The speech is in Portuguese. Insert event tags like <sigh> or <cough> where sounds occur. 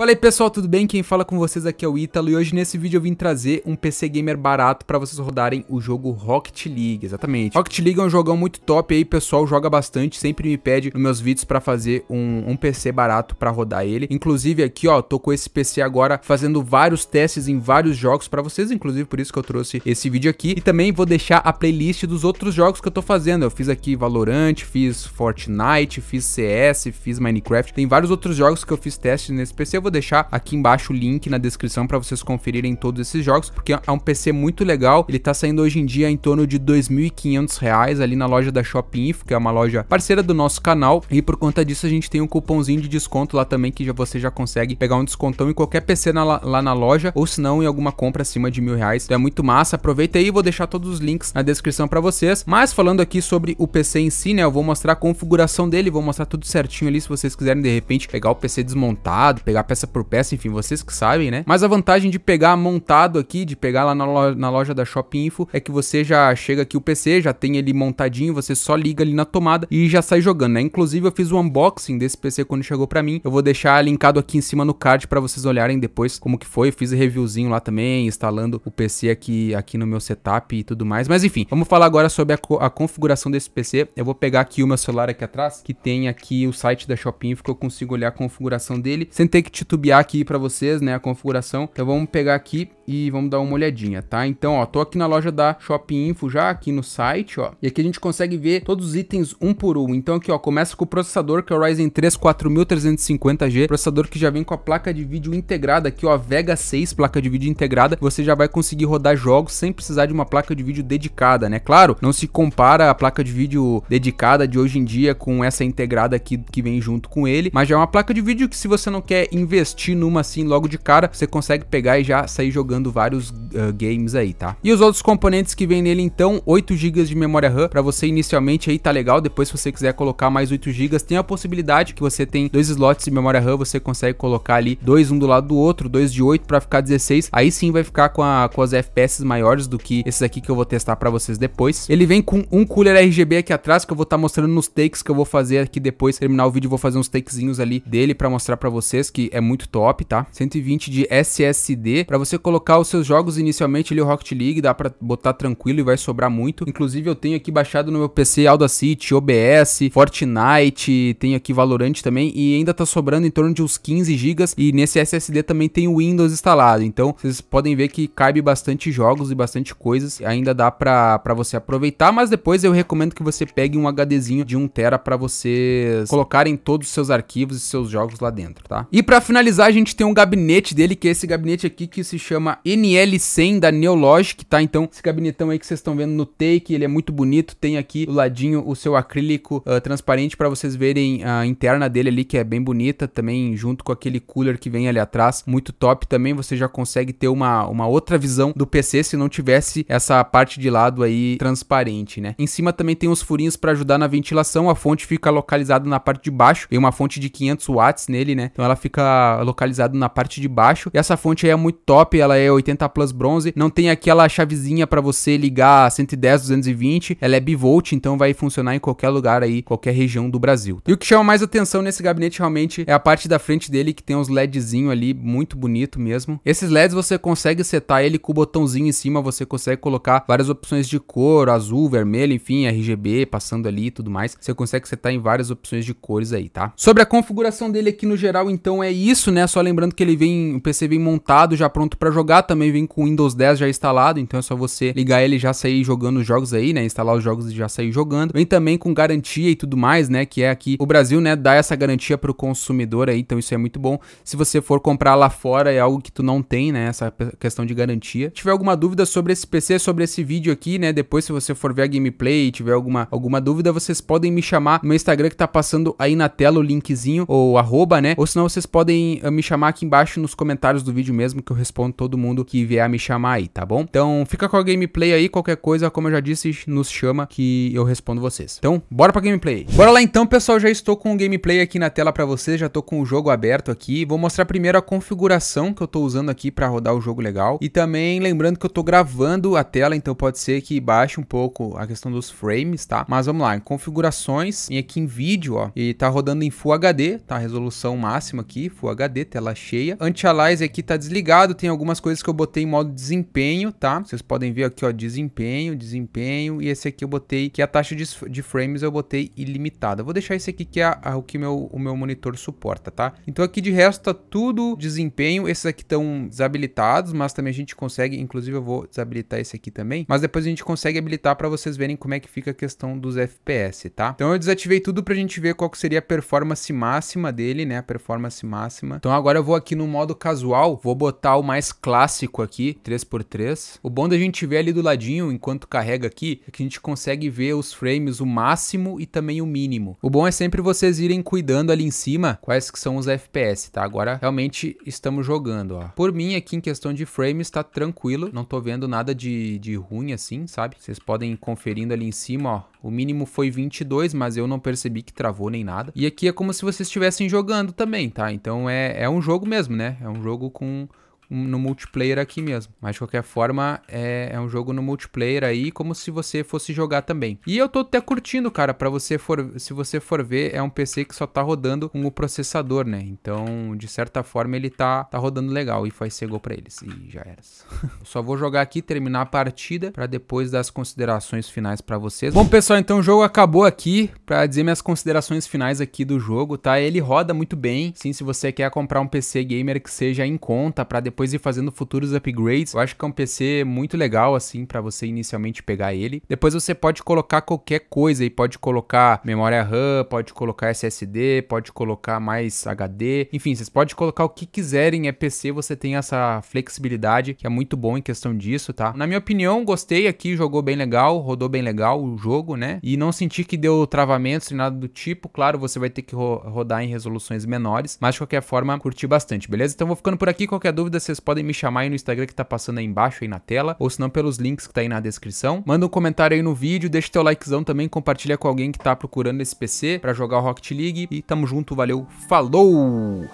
Fala aí pessoal, tudo bem? Quem fala com vocês aqui é o Ítalo e hoje nesse vídeo eu vim trazer um PC Gamer barato para vocês rodarem o jogo Rocket League, exatamente. Rocket League é um jogão muito top aí, pessoal joga bastante, sempre me pede nos meus vídeos para fazer um, um, PC barato para rodar ele. Inclusive aqui, ó, tô com esse PC agora fazendo vários testes em vários jogos para vocês, inclusive por isso que eu trouxe esse vídeo aqui. E também vou deixar a playlist dos outros jogos que eu tô fazendo. Eu fiz aqui Valorant, fiz Fortnite, fiz CS, fiz Minecraft, tem vários outros jogos que eu fiz testes nesse PC, eu vou deixar aqui embaixo o link na descrição para vocês conferirem todos esses jogos, porque é um PC muito legal. Ele tá saindo hoje em dia em torno de R$ 2.500 ali na loja da Shopinfo, que é uma loja parceira do nosso canal. E por conta disso a gente tem um cupomzinho de desconto lá também que já, você já consegue pegar um descontão em qualquer PC na, lá na loja, ou se não em alguma compra acima de mil reais. Então é muito massa. Aproveita aí, vou deixar todos os links na descrição para vocês. Mas falando aqui sobre o PC em si, né? Eu vou mostrar a configuração dele, vou mostrar tudo certinho ali se vocês quiserem de repente pegar o PC desmontado, pegar a peça peça por peça, enfim, vocês que sabem, né? Mas a vantagem de pegar montado aqui, de pegar lá na loja, na loja da Shopping Info, é que você já chega aqui o PC, já tem ele montadinho, você só liga ali na tomada e já sai jogando, né? Inclusive eu fiz o um unboxing desse PC quando chegou pra mim, eu vou deixar linkado aqui em cima no card pra vocês olharem depois como que foi, eu fiz reviewzinho lá também, instalando o PC aqui, aqui no meu setup e tudo mais, mas enfim, vamos falar agora sobre a, co a configuração desse PC, eu vou pegar aqui o meu celular aqui atrás, que tem aqui o site da Shopping Info, que eu consigo olhar a configuração dele, sem ter que te titubear aqui para vocês, né, a configuração. Então vamos pegar aqui e vamos dar uma olhadinha, tá? Então, ó, tô aqui na loja da Shopping Info já, aqui no site, ó. E aqui a gente consegue ver todos os itens um por um. Então aqui, ó, começa com o processador, que é o Ryzen 3 4350G, processador que já vem com a placa de vídeo integrada aqui, ó, Vega 6, placa de vídeo integrada. Você já vai conseguir rodar jogos sem precisar de uma placa de vídeo dedicada, né? Claro, não se compara a placa de vídeo dedicada de hoje em dia com essa integrada aqui que vem junto com ele, mas já é uma placa de vídeo que se você não quer investir numa assim logo de cara, você consegue pegar e já sair jogando jogando vários uh, games aí, tá? E os outros componentes que vem nele então, 8 GB de memória RAM para você inicialmente aí tá legal, depois se você quiser colocar mais 8 GB, tem a possibilidade que você tem dois slots de memória RAM, você consegue colocar ali dois um do lado do outro, dois de 8 para ficar 16, aí sim vai ficar com, a, com as FPS maiores do que esses aqui que eu vou testar para vocês depois. Ele vem com um cooler RGB aqui atrás que eu vou estar tá mostrando nos takes que eu vou fazer aqui depois, terminar o vídeo vou fazer uns takezinhos ali dele para mostrar para vocês que é muito top, tá? 120 de SSD para você colocar os seus jogos inicialmente ali o Rocket League, dá pra botar tranquilo e vai sobrar muito. Inclusive eu tenho aqui baixado no meu PC Audacity, OBS, Fortnite, tenho aqui Valorant também e ainda tá sobrando em torno de uns 15 GB e nesse SSD também tem o Windows instalado. Então vocês podem ver que cabe bastante jogos e bastante coisas, e ainda dá pra, para você aproveitar, mas depois eu recomendo que você pegue um HDzinho de 1 tera para vocês colocarem todos os seus arquivos e seus jogos lá dentro, tá? E para finalizar, a gente tem um gabinete dele, que é esse gabinete aqui que se chama NL100 da Neologic, tá? Então, esse gabinetão aí que vocês estão vendo no take, ele é muito bonito, tem aqui do ladinho o seu acrílico uh, transparente para vocês verem a interna dele ali, que é bem bonita, também junto com aquele cooler que vem ali atrás, muito top também, você já consegue ter uma, uma outra visão do PC se não tivesse essa parte de lado aí transparente, né? Em cima também tem os furinhos para ajudar na ventilação, a fonte fica localizada na parte de baixo, tem uma fonte de 500 watts nele, né? Então ela fica localizada na parte de baixo, e essa fonte aí é muito top, ela é é 80 Plus Bronze, não tem aquela chavezinha para você ligar 110, 220, ela é bivolt, então vai funcionar em qualquer lugar aí, qualquer região do Brasil. Tá? E o que chama mais atenção nesse gabinete realmente é a parte da frente dele que tem uns LEDzinho ali, muito bonito mesmo. Esses LEDs você consegue setar ele com o botãozinho em cima, você consegue colocar várias opções de cor, azul, vermelho, enfim, RGB, passando ali e tudo mais. Você consegue setar em várias opções de cores aí, tá? Sobre a configuração dele aqui no geral, então é isso, né? Só lembrando que ele vem, o PC vem montado, já pronto para jogar jogar também vem com o Windows 10 já instalado, então é só você ligar ele e já sair jogando os jogos aí, né? Instalar os jogos e já sair jogando. Vem também com garantia e tudo mais, né? Que é aqui o Brasil, né? Dá essa garantia para o consumidor aí, então isso é muito bom. Se você for comprar lá fora é algo que tu não tem, né? Essa questão de garantia. Se tiver alguma dúvida sobre esse PC, sobre esse vídeo aqui, né? Depois, se você for ver a gameplay e tiver alguma, alguma dúvida, vocês podem me chamar no meu Instagram que tá passando aí na tela o linkzinho ou arroba, né? Ou senão vocês podem eh, me chamar aqui embaixo nos comentários do vídeo mesmo que eu respondo todo mundo que vier me chamar aí, tá bom? Então fica com a gameplay aí, qualquer coisa, como eu já disse, nos chama que eu respondo vocês. Então, bora pra gameplay. Bora lá então, pessoal, já estou com o gameplay aqui na tela pra vocês, já tô com o jogo aberto aqui. Vou mostrar primeiro a configuração que eu tô usando aqui pra rodar o jogo legal. E também lembrando que eu tô gravando a tela, então pode ser que baixe um pouco a questão dos frames, tá? Mas vamos lá, em configurações, e aqui em vídeo, ó, e tá rodando em Full HD, tá? Resolução máxima aqui, Full HD, tela cheia. Anti-Alize aqui tá desligado, tem algumas coisas coisas que eu botei em modo desempenho, tá? Vocês podem ver aqui, ó, desempenho, desempenho, e esse aqui eu botei, que é a taxa de, de frames eu botei ilimitada. Vou deixar esse aqui que é a, a, o que meu, o meu monitor suporta, tá? Então aqui de resto tá tudo desempenho, esses aqui estão desabilitados, mas também a gente consegue, inclusive eu vou desabilitar esse aqui também, mas depois a gente consegue habilitar para vocês verem como é que fica a questão dos FPS, tá? Então eu desativei tudo pra gente ver qual seria a performance máxima dele, né? A performance máxima. Então agora eu vou aqui no modo casual, vou botar o mais claro clássico aqui, 3x3. O bom da gente ver ali do ladinho, enquanto carrega aqui, é que a gente consegue ver os frames, o máximo e também o mínimo. O bom é sempre vocês irem cuidando ali em cima quais que são os FPS, tá? Agora realmente estamos jogando, ó. Por mim, aqui em questão de frames, tá tranquilo. Não tô vendo nada de, de ruim assim, sabe? Vocês podem ir conferindo ali em cima, ó. O mínimo foi 22, mas eu não percebi que travou nem nada. E aqui é como se vocês estivessem jogando também, tá? Então é, é um jogo mesmo, né? É um jogo com no multiplayer aqui mesmo. Mas de qualquer forma, é, é um jogo no multiplayer aí, como se você fosse jogar também. E eu tô até curtindo, cara, para você for, se você for ver, é um PC que só tá rodando com o processador, né? Então, de certa forma, ele tá, tá rodando legal e faz cego para eles. E já era. <laughs> só vou jogar aqui, terminar a partida para depois dar as considerações finais para vocês. Bom, pessoal, então o jogo acabou aqui para dizer minhas considerações finais aqui do jogo, tá? Ele roda muito bem. Sim, se você quer comprar um PC gamer que seja em conta para depois depois ir fazendo futuros upgrades. Eu acho que é um PC muito legal, assim, para você inicialmente pegar ele. Depois você pode colocar qualquer coisa e pode colocar memória RAM, pode colocar SSD, pode colocar mais HD. Enfim, vocês podem colocar o que quiserem. É PC, você tem essa flexibilidade, que é muito bom em questão disso, tá? Na minha opinião, gostei aqui, jogou bem legal, rodou bem legal o jogo, né? E não senti que deu travamentos nem nada do tipo. Claro, você vai ter que ro rodar em resoluções menores, mas de qualquer forma, curti bastante, beleza? Então vou ficando por aqui. Qualquer dúvida, vocês podem me chamar aí no Instagram que tá passando aí embaixo aí na tela, ou se não pelos links que tá aí na descrição. Manda um comentário aí no vídeo, deixa teu likezão também, compartilha com alguém que tá procurando esse PC para jogar o Rocket League e tamo junto, valeu, falou!